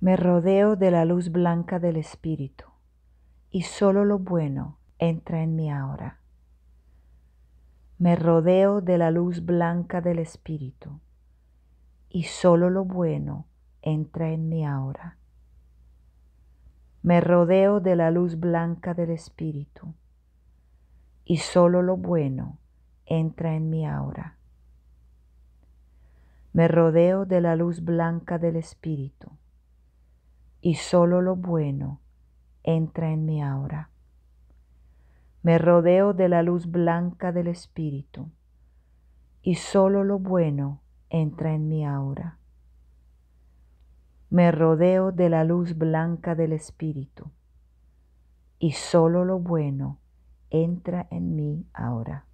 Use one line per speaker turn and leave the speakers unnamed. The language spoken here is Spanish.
Me rodeo de la luz blanca del Espíritu y solo lo bueno entra en mi ahora. Me rodeo de la luz blanca del Espíritu y solo lo bueno entra en mi ahora. Me rodeo de la luz blanca del Espíritu y solo lo bueno entra en mí ahora. Me rodeo de la luz blanca del Espíritu y solo lo bueno entra en mi aura. Me rodeo de la luz blanca del Espíritu y solo lo bueno entra en mi aura. Me rodeo de la luz blanca del Espíritu y solo lo bueno entra en mí ahora.